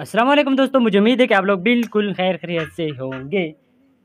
असलम दोस्तों मुझे उम्मीद है कि आप लोग बिल्कुल खैर खरीत से होंगे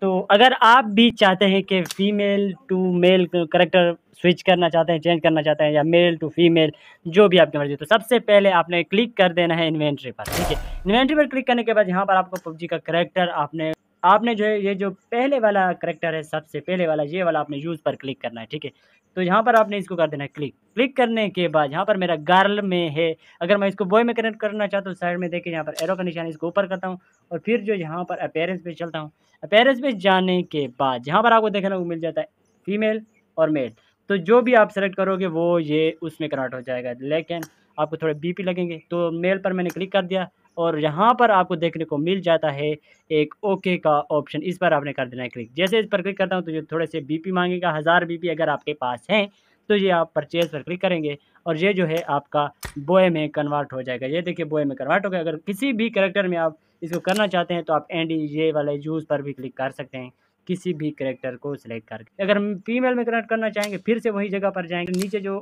तो अगर आप भी चाहते हैं कि female to male character switch करना चाहते हैं चेंज करना चाहते हैं या मेल टू फीमेल जो भी आपकी मर्ज़ी तो सबसे पहले आपने क्लिक कर देना है इन्वेंट्री पर ठीक है इन्वेंट्री पर क्लिक करने के बाद यहाँ पर आपको पबजी का करेक्टर आपने आपने जो है ये जो पहले वाला करेक्टर है सबसे पहले वाला ये वाला आपने यूज़ पर क्लिक करना है ठीक है तो यहाँ पर आपने इसको कर देना है क्लिक क्लिक करने के बाद यहाँ पर मेरा गर्ल में है अगर मैं इसको बॉय में कनेक्ट करना चाहता हूँ साइड में देखिए यहाँ पर एरो का निशान इसको ऊपर करता हूँ और फिर जो यहाँ पर अपेरेंस पे चलता हूँ अपेरेंस पे जाने के बाद जहाँ पर आपको देखने को मिल जाता है फीमेल और मेल तो जो भी आप सेलेक्ट करोगे वो ये उसमें कनेक्ट हो जाएगा लेकिन आपको थोड़े बी लगेंगे तो मेल पर मैंने क्लिक कर दिया और यहाँ पर आपको देखने को मिल जाता है एक ओके का ऑप्शन इस पर आपने कर देना है क्लिक जैसे इस पर क्लिक करता हूँ तो ये थोड़े से बीपी मांगेगा हज़ार बीपी अगर आपके पास हैं तो ये आप परचेज पर क्लिक करेंगे और ये जो है आपका बोए में कन्वर्ट हो जाएगा ये देखिए बोए में कन्वर्ट हो गया अगर किसी भी करेक्टर में आप इसको करना चाहते हैं तो आप डी ये वाले जूस पर भी क्लिक कर सकते हैं किसी भी करेक्टर को सिलेक्ट करके अगर फीमेल में कन्वर्ट करना चाहेंगे फिर से वही जगह पर जाएंगे नीचे जो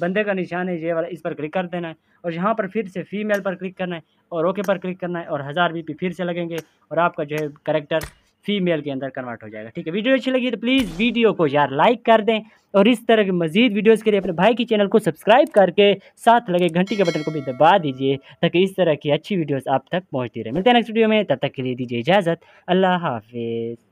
बंदे का निशान है ये वाला इस पर क्लिक कर देना है और यहाँ पर फिर से फीमेल पर क्लिक करना है और ओके पर क्लिक करना है और हज़ार बी फिर से लगेंगे और आपका जो है करेक्टर फीमेल के अंदर कन्वर्ट हो जाएगा ठीक है वीडियो अच्छी लगी तो प्लीज़ वीडियो को यार लाइक कर दें और इस तरह के मजीद वीडियोज़ के लिए अपने भाई के चैनल को सब्सक्राइब करके साथ लगे घंटी के बटन को भी दबा दीजिए ताकि इस तरह की अच्छी वीडियोज़ आप तक पहुँचती रहे मिलते हैं नेक्स्ट वीडियो में तब तक के लिए दीजिए इजाज़त अल्लाह हाफिज़